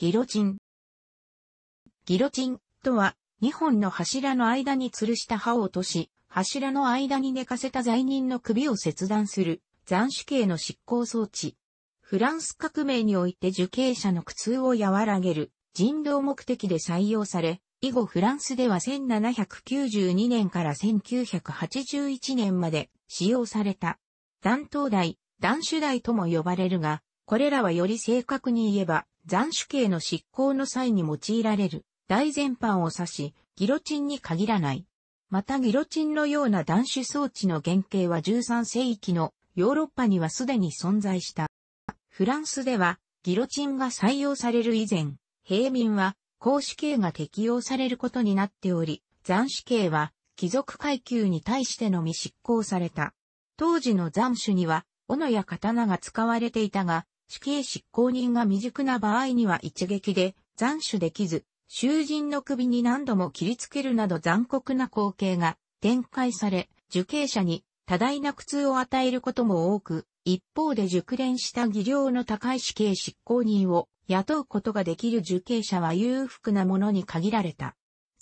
ギロチン。ギロチンとは、2本の柱の間に吊るした刃を落とし、柱の間に寝かせた罪人の首を切断する、斬首刑の執行装置。フランス革命において受刑者の苦痛を和らげる、人道目的で採用され、以後フランスでは1792年から1981年まで使用された。断頭台、断種台とも呼ばれるが、これらはより正確に言えば、斬首刑の執行の際に用いられる大全般を指し、ギロチンに限らない。またギロチンのような断種装置の原型は13世紀のヨーロッパにはすでに存在した。フランスではギロチンが採用される以前、平民は公主刑が適用されることになっており、斬首刑は貴族階級に対してのみ執行された。当時の斬首には斧や刀が使われていたが、死刑執行人が未熟な場合には一撃で斬首できず、囚人の首に何度も切りつけるなど残酷な光景が展開され、受刑者に多大な苦痛を与えることも多く、一方で熟練した技量の高い死刑執行人を雇うことができる受刑者は裕福なものに限られた。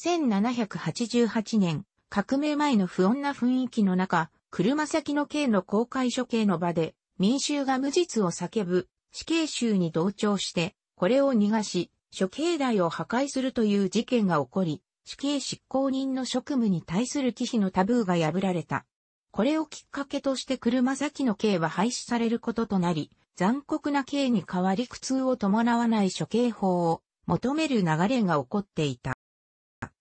1788年、革命前の不穏な雰囲気の中、車先の刑の公開処刑の場で、民衆が無実を叫ぶ死刑囚に同調して、これを逃がし、処刑台を破壊するという事件が起こり、死刑執行人の職務に対する忌避のタブーが破られた。これをきっかけとして車先の刑は廃止されることとなり、残酷な刑に代わり苦痛を伴わない処刑法を求める流れが起こっていた。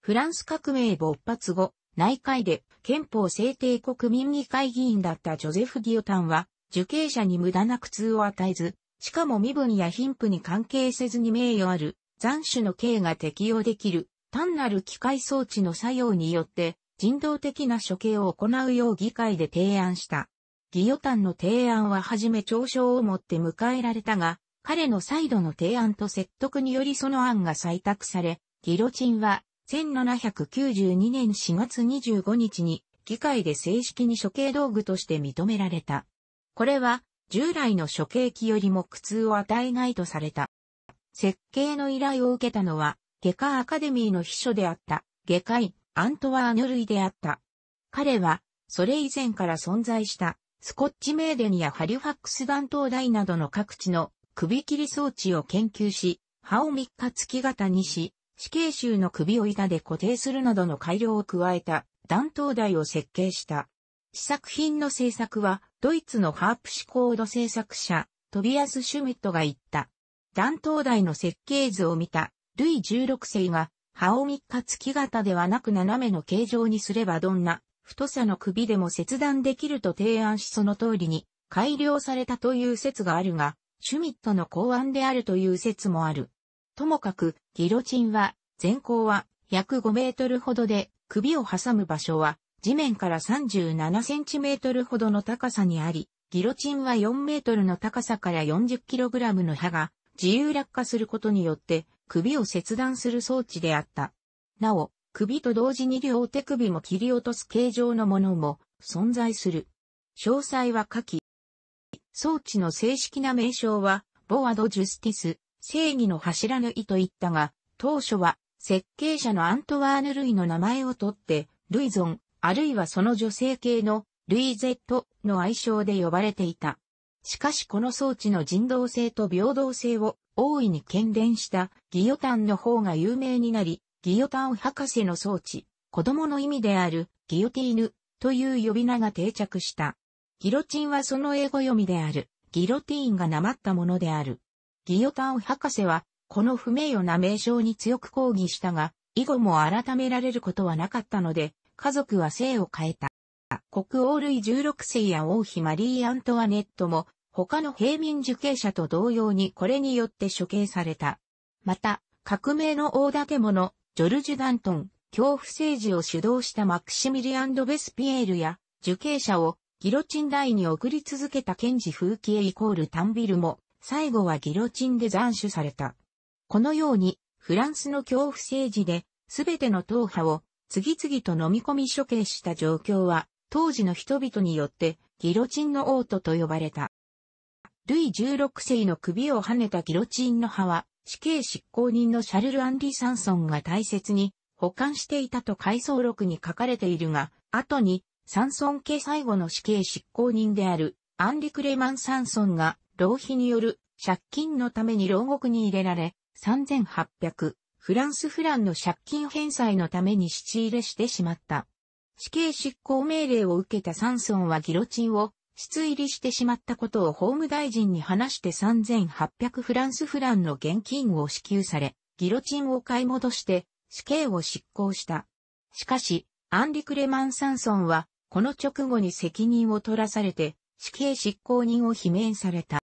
フランス革命勃発後、内会で憲法制定国民議会議員だったジョゼフ・ギオタンは、受刑者に無駄な苦痛を与えず、しかも身分や貧富に関係せずに名誉ある残首の刑が適用できる単なる機械装置の作用によって人道的な処刑を行うよう議会で提案した。ギヨタンの提案ははじめ嘲笑をもって迎えられたが、彼の再度の提案と説得によりその案が採択され、ギロチンは1792年4月25日に議会で正式に処刑道具として認められた。これは従来の処刑機よりも苦痛を与えないとされた。設計の依頼を受けたのは、外科アカデミーの秘書であった、外科医、アントワーヌ・ルイであった。彼は、それ以前から存在した、スコッチメーデンやハリファックス弾頭台などの各地の首切り装置を研究し、歯を3日月型にし、死刑囚の首を板で固定するなどの改良を加えた弾頭台を設計した。試作品の制作は、ドイツのハープシコード制作者、トビアス・シュミットが言った。弾頭台の設計図を見た、ルイ16世が、葉を三日月型ではなく斜めの形状にすればどんな太さの首でも切断できると提案しその通りに改良されたという説があるが、シュミットの考案であるという説もある。ともかく、ギロチンは、前高は約5メートルほどで、首を挟む場所は地面から37センチメートルほどの高さにあり、ギロチンは4メートルの高さから40キログラムの刃が自由落下することによって首を切断する装置であった。なお、首と同時に両手首も切り落とす形状のものも存在する。詳細は下記。装置の正式な名称は、ボアド・ジュスティス、正義の柱縫いと言ったが、当初は設計者のアントワーヌ・ルイの名前を取って、ルイゾン、あるいはその女性系のルイゼットの愛称で呼ばれていた。しかしこの装置の人道性と平等性を大いに懸伝したギヨタンの方が有名になり、ギヨタン博士の装置、子供の意味であるギヨティーヌという呼び名が定着した。ギロチンはその英語読みであるギロティーンがなまったものである。ギヨタン博士はこの不名誉な名称に強く抗議したが、以後も改められることはなかったので、家族は姓を変えた。国王類16世や王妃マリー・アントワネットも、他の平民受刑者と同様にこれによって処刑された。また、革命の大建物、ジョルジュ・ダントン、恐怖政治を主導したマクシミリアン・ド・ベスピエールや、受刑者をギロチン台に送り続けた検事風紀へイコールタンビルも、最後はギロチンで斬首された。このように、フランスの恐怖政治で、すべての党派を次々と飲み込み処刑した状況は、当時の人々によって、ギロチンの王都と呼ばれた。ルイ16世の首を跳ねたギロチンの葉は、死刑執行人のシャルル・アンリ・サンソンが大切に保管していたと回想録に書かれているが、後に、サンソン家最後の死刑執行人である、アンリ・クレマン・サンソンが、浪費による借金のために牢獄に入れられ、3800フランスフランの借金返済のために仕入れしてしまった。死刑執行命令を受けたサンソンはギロチンを質入りしてしまったことを法務大臣に話して3800フランスフランの現金を支給され、ギロチンを買い戻して死刑を執行した。しかし、アンリ・クレマン・サンソンは、この直後に責任を取らされて、死刑執行人を罷免された。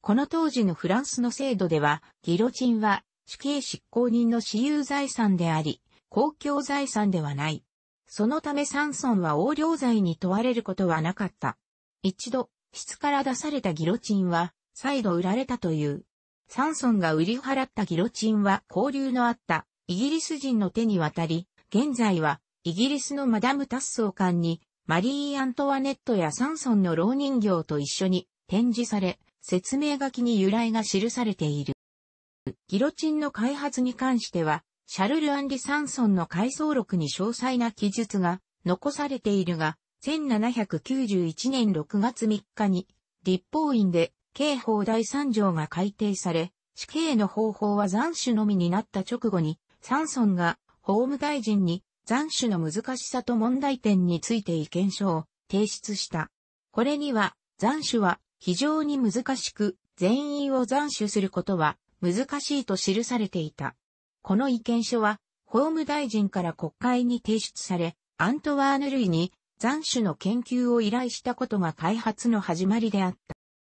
この当時のフランスの制度では、ギロチンは死刑執行人の私有財産であり、公共財産ではない。そのためサンソンは横領罪に問われることはなかった。一度、室から出されたギロチンは、再度売られたという。サンソンが売り払ったギロチンは交流のあったイギリス人の手に渡り、現在はイギリスのマダム・タッソー館にマリー・アントワネットやサンソンの老人形と一緒に展示され、説明書きに由来が記されている。ギロチンの開発に関しては、シャルル・アンリ・サンソンの回想録に詳細な記述が残されているが、1791年6月3日に、立法院で刑法第3条が改定され、死刑の方法は斬首のみになった直後に、サンソンが法務大臣に斬首の難しさと問題点について意見書を提出した。これには、斬首は非常に難しく、全員を斬首することは難しいと記されていた。この意見書は、法務大臣から国会に提出され、アントワーヌ類に残種の研究を依頼したことが開発の始まりであっ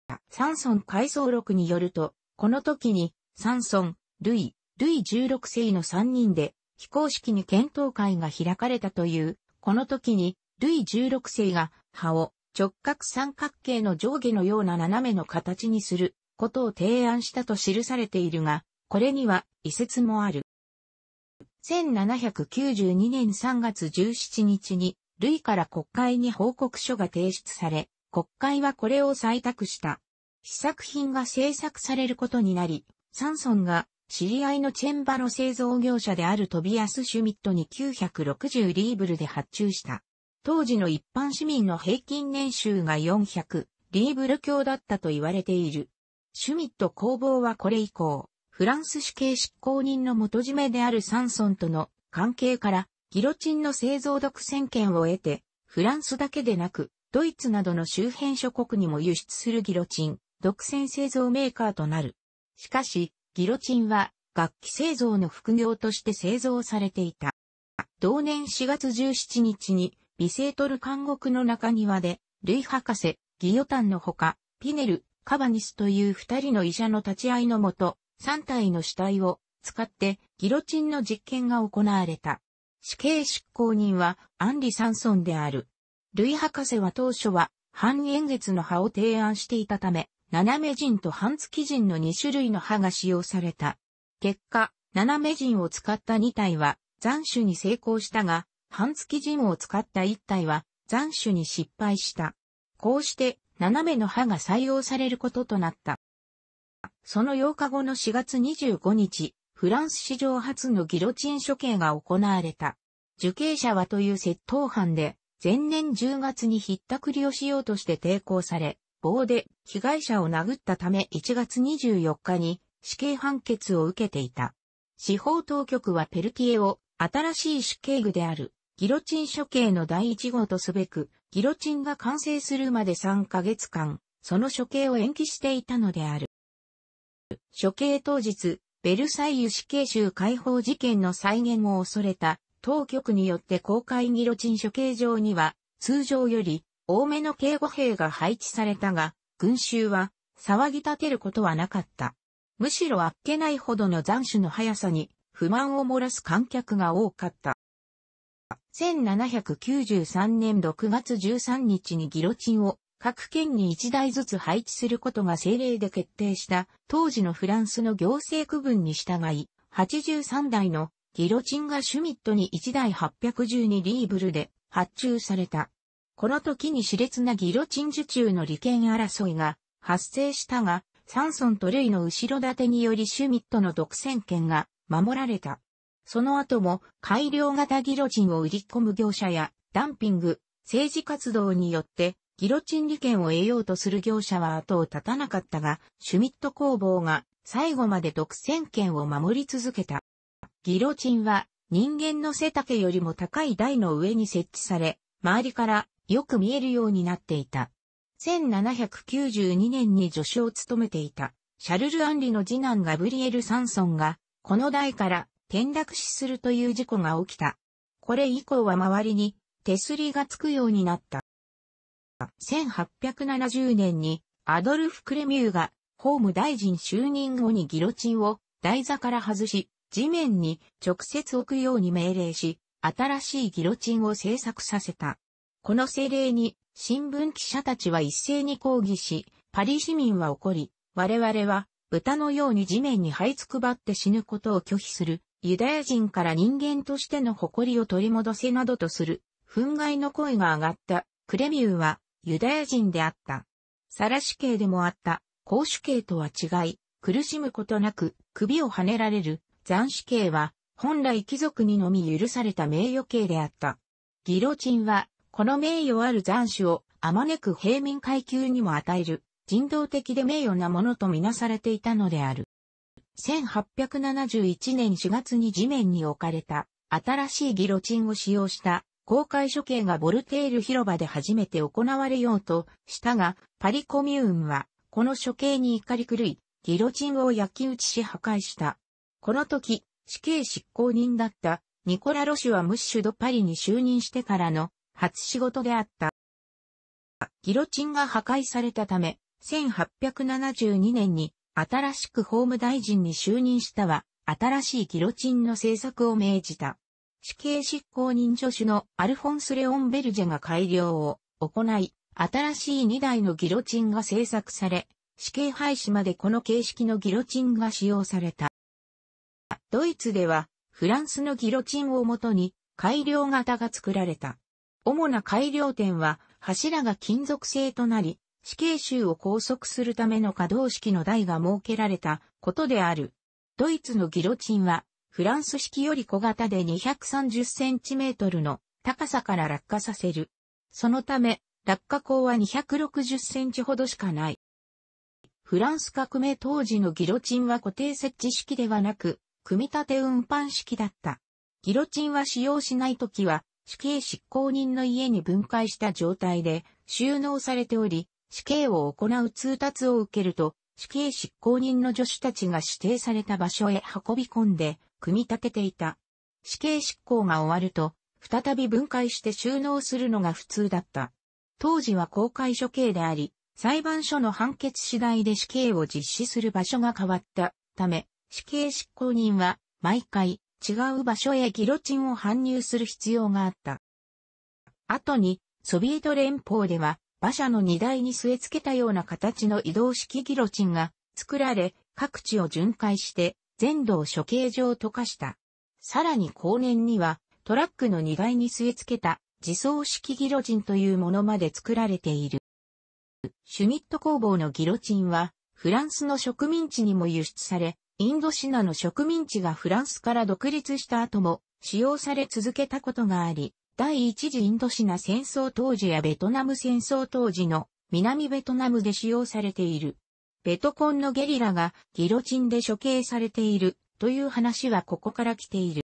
た。サンソン回想録によると、この時に、サンソン、ルイ、ルイ16世の3人で、非公式に検討会が開かれたという、この時に、ルイ16世が、葉を直角三角形の上下のような斜めの形にすることを提案したと記されているが、これには遺説もある。1792年3月17日に、類から国会に報告書が提出され、国会はこれを採択した。試作品が制作されることになり、サンソンが知り合いのチェンバロ製造業者であるトビアス・シュミットに960リーブルで発注した。当時の一般市民の平均年収が400リーブル強だったと言われている。シュミット工房はこれ以降、フランス主刑執行人の元締めであるサンソンとの関係から、ギロチンの製造独占権を得て、フランスだけでなく、ドイツなどの周辺諸国にも輸出するギロチン、独占製造メーカーとなる。しかし、ギロチンは楽器製造の副業として製造されていた。同年4月17日に、ビセートル監獄の中庭で、ルイ博士、ギヨタンのほか、ピネル、カバニスという二人の医者の立ち会いのもと、三体の死体を使ってギロチンの実験が行われた。死刑執行人はアンリ・サンソンである。ルイ博士は当初は半円月の歯を提案していたため、斜め人と半月人の2種類の歯が使用された。結果、斜め人を使った2体は斬首に成功したが、半月人を使った1体は斬首に失敗した。こうして斜めの刃が採用されることとなった。その8日後の4月25日、フランス史上初のギロチン処刑が行われた。受刑者はという窃盗犯で、前年10月にひったくりをしようとして抵抗され、棒で被害者を殴ったため1月24日に死刑判決を受けていた。司法当局はペルティエを新しい死刑具であるギロチン処刑の第一号とすべくギロチンが完成するまで3ヶ月間、その処刑を延期していたのである。処刑当日、ベルサイユ死刑囚解放事件の再現を恐れた当局によって公開ギロチン処刑場には通常より多めの警護兵が配置されたが、群衆は騒ぎ立てることはなかった。むしろあっけないほどの残暑の速さに不満を漏らす観客が多かった。1793年6月13日にギロチンを各県に1台ずつ配置することが政令で決定した当時のフランスの行政区分に従い、83台のギロチンがシュミットに1台812リーブルで発注された。この時に熾烈なギロチン受注の利権争いが発生したが、サンソンとルイの後ろ盾によりシュミットの独占権が守られた。その後も改良型ギロチンを売り込む業者やダンピング、政治活動によってギロチン利権を得ようとする業者は後を絶たなかったが、シュミット工房が最後まで独占権を守り続けた。ギロチンは人間の背丈よりも高い台の上に設置され、周りからよく見えるようになっていた。1792年に助手を務めていた、シャルル・アンリの次男ガブリエル・サンソンが、この台から転落死するという事故が起きた。これ以降は周りに手すりがつくようになった。1870年にアドルフ・クレミューが法務大臣就任後にギロチンを台座から外し、地面に直接置くように命令し、新しいギロチンを制作させた。この政令に新聞記者たちは一斉に抗議し、パリ市民は怒り、我々は豚のように地面に這いつくばって死ぬことを拒否する。ユダヤ人から人間としての誇りを取り戻せなどとする、憤慨の声が上がった、クレミューは、ユダヤ人であった。サラシ系でもあった、公主系とは違い、苦しむことなく、首をはねられる、斬死刑は、本来貴族にのみ許された名誉刑であった。ギロチンは、この名誉ある斬首を、あまねく平民階級にも与える、人道的で名誉なものとみなされていたのである。1871年4月に地面に置かれた新しいギロチンを使用した公開処刑がボルテール広場で初めて行われようとしたが、パリコミューンはこの処刑に怒り狂い、ギロチンを焼き打ちし破壊した。この時、死刑執行人だったニコラ・ロシュはムッシュ・ド・パリに就任してからの初仕事であった。ギロチンが破壊されたため、1872年に新しく法務大臣に就任したは、新しいギロチンの政策を命じた。死刑執行人助手のアルフォンス・レオン・ベルジェが改良を行い、新しい2台のギロチンが製作され、死刑廃止までこの形式のギロチンが使用された。ドイツでは、フランスのギロチンをもとに、改良型が作られた。主な改良点は、柱が金属製となり、死刑囚を拘束するための可動式の台が設けられたことである。ドイツのギロチンは、フランス式より小型で230センチメートルの高さから落下させる。そのため、落下口は260センチほどしかない。フランス革命当時のギロチンは固定設置式ではなく、組み立て運搬式だった。ギロチンは使用しないときは、死刑執行人の家に分解した状態で収納されており、死刑を行う通達を受けると、死刑執行人の助手たちが指定された場所へ運び込んで、組み立てていた。死刑執行が終わると、再び分解して収納するのが普通だった。当時は公開処刑であり、裁判所の判決次第で死刑を実施する場所が変わったため、死刑執行人は毎回違う場所へギロチンを搬入する必要があった。後に、ソビエト連邦では馬車の荷台に据え付けたような形の移動式ギロチンが作られ、各地を巡回して、全土を処刑場を溶かした。さらに後年には、トラックの荷台に据え付けた自走式ギロチンというものまで作られている。シュミット工房のギロチンは、フランスの植民地にも輸出され、インドシナの植民地がフランスから独立した後も使用され続けたことがあり、第一次インドシナ戦争当時やベトナム戦争当時の南ベトナムで使用されている。ベトコンのゲリラがギロチンで処刑されているという話はここから来ている。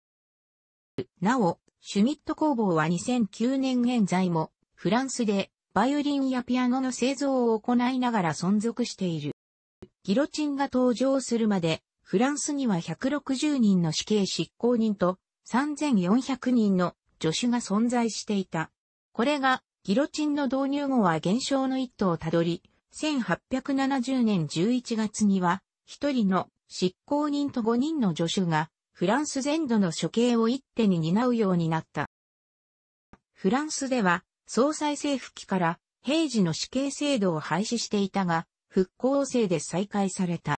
なお、シュミット工房は2009年現在もフランスでバイオリンやピアノの製造を行いながら存続している。ギロチンが登場するまでフランスには160人の死刑執行人と3400人の助手が存在していた。これが、ギロチンの導入後は減少の一途をたどり、1870年11月には、一人の執行人と5人の助手が、フランス全土の処刑を一手に担うようになった。フランスでは、総裁政府期から平時の死刑制度を廃止していたが、復興制で再開された。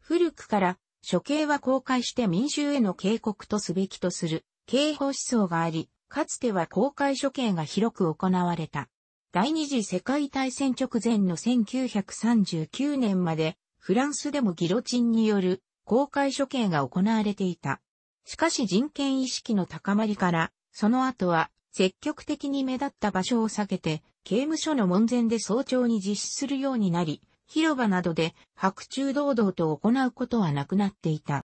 古くから、処刑は公開して民衆への警告とすべきとする刑法思想があり、かつては公開処刑が広く行われた。第二次世界大戦直前の1939年まで、フランスでもギロチンによる公開処刑が行われていた。しかし人権意識の高まりから、その後は積極的に目立った場所を避けて、刑務所の門前で早朝に実施するようになり、広場などで白昼堂々と行うことはなくなっていた。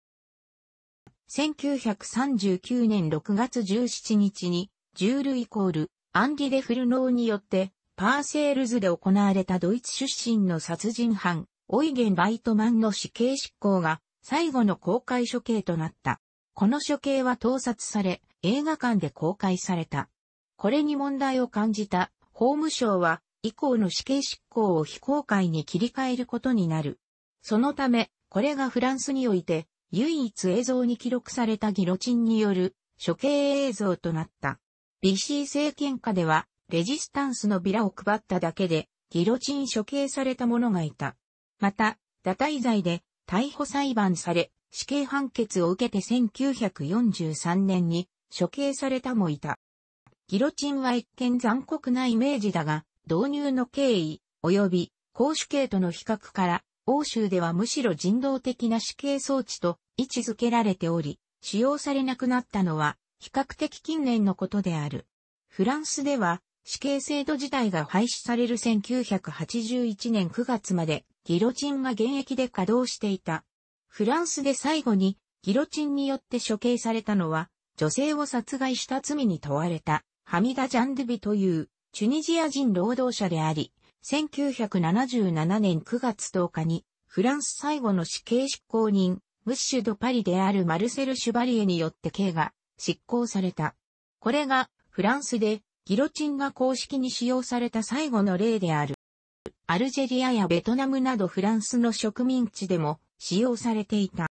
1939年6月17日に、ジュールイコール、アンディデ・フルノーによって、パーセールズで行われたドイツ出身の殺人犯、オイゲン・ライトマンの死刑執行が最後の公開処刑となった。この処刑は盗撮され、映画館で公開された。これに問題を感じた法務省は以降の死刑執行を非公開に切り替えることになる。そのため、これがフランスにおいて唯一映像に記録されたギロチンによる処刑映像となった。BC 政権下では、レジスタンスのビラを配っただけで、ギロチン処刑された者がいた。また、堕胎罪で逮捕裁判され、死刑判決を受けて1943年に処刑されたもいた。ギロチンは一見残酷なイメージだが、導入の経緯、及び公主刑との比較から欧州ではむしろ人道的な死刑装置と位置づけられており、使用されなくなったのは比較的近年のことである。フランスでは死刑制度自体が廃止される1981年9月までギロチンが現役で稼働していた。フランスで最後にギロチンによって処刑されたのは女性を殺害した罪に問われたハミダ・ジャンドゥビというチュニジア人労働者であり、1977年9月10日に、フランス最後の死刑執行人、ムッシュ・ド・パリであるマルセル・シュバリエによって刑が執行された。これが、フランスで、ギロチンが公式に使用された最後の例である。アルジェリアやベトナムなどフランスの植民地でも使用されていた。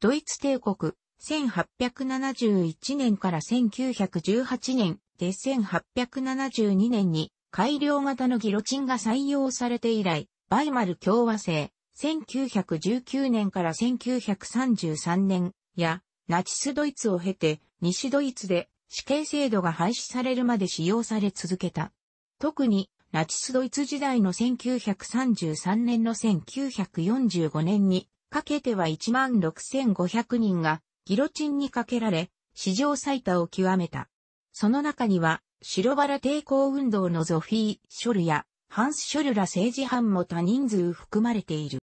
ドイツ帝国、1871年から1918年で1872年に改良型のギロチンが採用されて以来、バイマル共和制、1919年から1933年や、ナチスドイツを経て、西ドイツで死刑制度が廃止されるまで使用され続けた。特に、ナチスドイツ時代の1933年の1945年にかけては16,500人がギロチンにかけられ、史上最多を極めた。その中には白バラ抵抗運動のゾフィー・ショルや、ハンス・ショルら政治犯も多人数含まれている。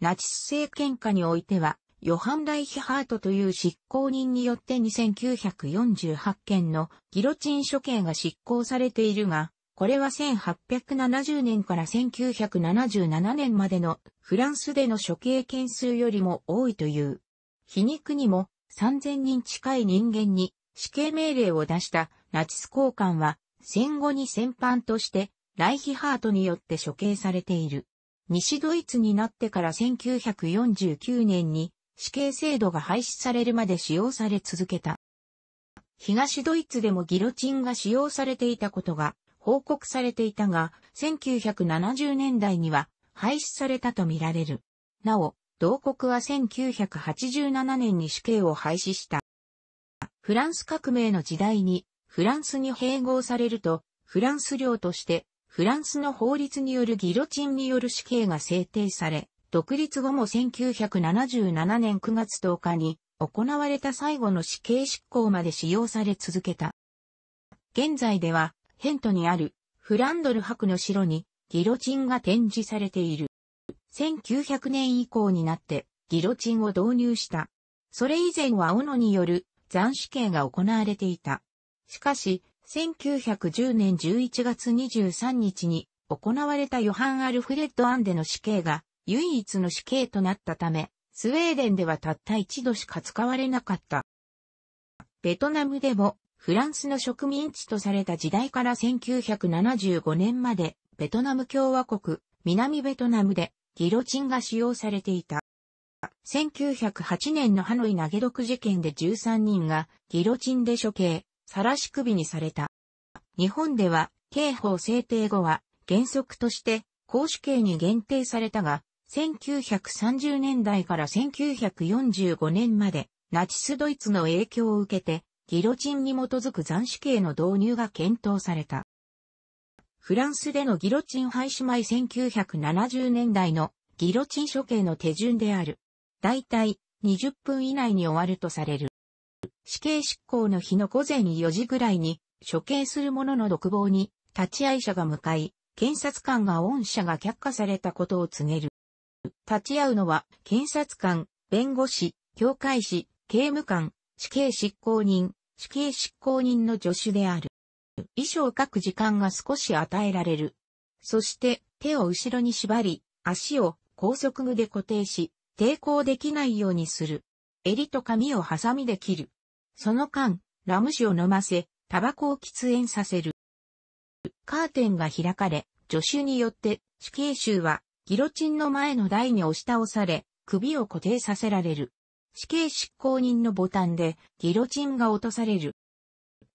ナチス政権下においては、ヨハン・ライヒハートという執行人によって2948件のギロチン処刑が執行されているが、これは1870年から1977年までのフランスでの処刑件数よりも多いという。皮肉にも3000人近い人間に死刑命令を出したナチス高官は戦後に戦犯としてライヒハートによって処刑されている。西ドイツになってから1949年に死刑制度が廃止されるまで使用され続けた。東ドイツでもギロチンが使用されていたことが報告されていたが、1970年代には廃止されたとみられる。なお、同国は1987年に死刑を廃止した。フランス革命の時代に、フランスに併合されると、フランス領として、フランスの法律によるギロチンによる死刑が制定され、独立後も1977年9月10日に行われた最後の死刑執行まで使用され続けた。現在では、ヘントにあるフランドル博の城にギロチンが展示されている。1900年以降になってギロチンを導入した。それ以前は斧による斬死刑が行われていた。しかし、1910年11月23日に行われたヨハン・アルフレッド・アンデの死刑が唯一の死刑となったため、スウェーデンではたった一度しか使われなかった。ベトナムでもフランスの植民地とされた時代から1975年までベトナム共和国、南ベトナムでギロチンが使用されていた。1908年のハノイ投げ毒事件で13人がギロチンで処刑、晒し首にされた。日本では刑法制定後は原則として公主刑に限定されたが、1930年代から1945年までナチスドイツの影響を受けてギロチンに基づく斬死刑の導入が検討された。フランスでのギロチン廃止前1970年代のギロチン処刑の手順である。大体20分以内に終わるとされる。死刑執行の日の午前4時ぐらいに、処刑する者の独房に、立会者が向かい、検察官が恩赦が却下されたことを告げる。立ち会うのは、検察官、弁護士、教会士、刑務官、死刑執行人、死刑執行人の助手である。衣装を書く時間が少し与えられる。そして、手を後ろに縛り、足を高速具で固定し、抵抗できないようにする。襟と髪をハサミで切る。その間、ラム酒を飲ませ、タバコを喫煙させる。カーテンが開かれ、助手によって死刑囚はギロチンの前の台に押し倒され、首を固定させられる。死刑執行人のボタンでギロチンが落とされる。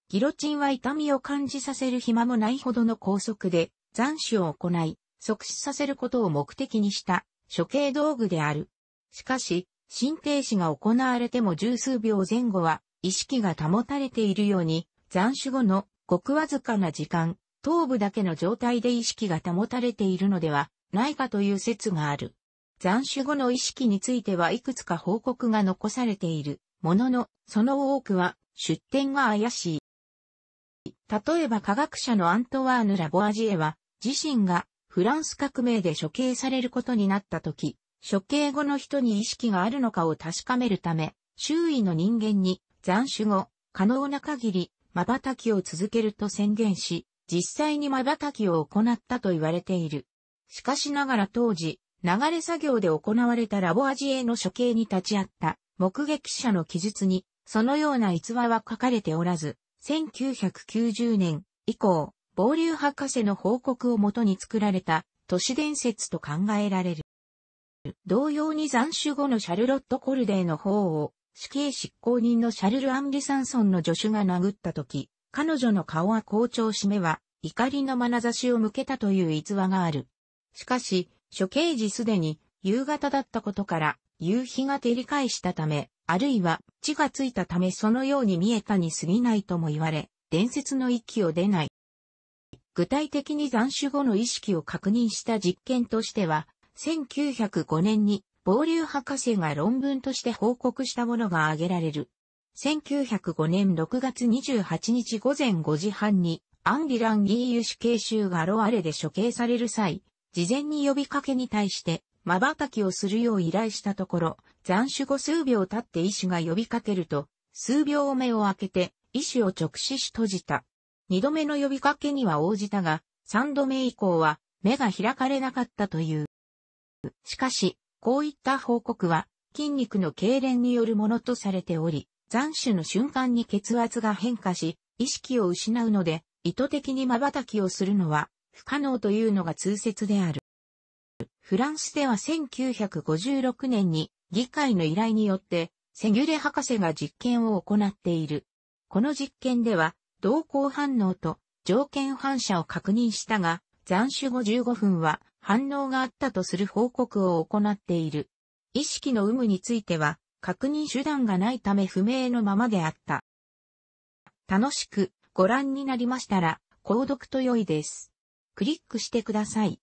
ギロチンは痛みを感じさせる暇もないほどの拘束で、斬首を行い、即死させることを目的にした処刑道具である。しかし、心停止が行われても十数秒前後は意識が保たれているように、残首後のごくわずかな時間、頭部だけの状態で意識が保たれているのではないかという説がある。残首後の意識についてはいくつか報告が残されているものの、その多くは出典が怪しい。例えば科学者のアントワーヌ・ラボアジエは、自身がフランス革命で処刑されることになった時、処刑後の人に意識があるのかを確かめるため、周囲の人間に斬首後、可能な限り瞬きを続けると宣言し、実際に瞬きを行ったと言われている。しかしながら当時、流れ作業で行われたラボアジエの処刑に立ち会った目撃者の記述に、そのような逸話は書かれておらず、1990年以降、暴流博士の報告をもとに作られた都市伝説と考えられる。同様に斬首後のシャルロット・コルデーの方を、死刑執行人のシャルル・アンリ・サンソンの助手が殴った時、彼女の顔は校長しめは、怒りの眼差しを向けたという逸話がある。しかし、処刑時すでに夕方だったことから、夕日が照り返したため、あるいは血がついたためそのように見えたに過ぎないとも言われ、伝説の息を出ない。具体的に斬首後の意識を確認した実験としては、1905年に傍流博士が論文として報告したものが挙げられる。1905年6月28日午前5時半に、アンディランギーユ死刑囚がロアレで処刑される際、事前に呼びかけに対して、瞬きをするよう依頼したところ、残首後数秒経って医師が呼びかけると、数秒目を開けて、医師を直視し閉じた。二度目の呼びかけには応じたが、三度目以降は目が開かれなかったという。しかし、こういった報告は筋肉の痙攣によるものとされており、残首の瞬間に血圧が変化し、意識を失うので、意図的に瞬きをするのは不可能というのが通説である。フランスでは1956年に議会の依頼によって、セギュレ博士が実験を行っている。この実験では、動向反応と条件反射を確認したが、残首後15分は反応があったとする報告を行っている。意識の有無については、確認手段がないため不明のままであった。楽しくご覧になりましたら、購読と良いです。クリックしてください。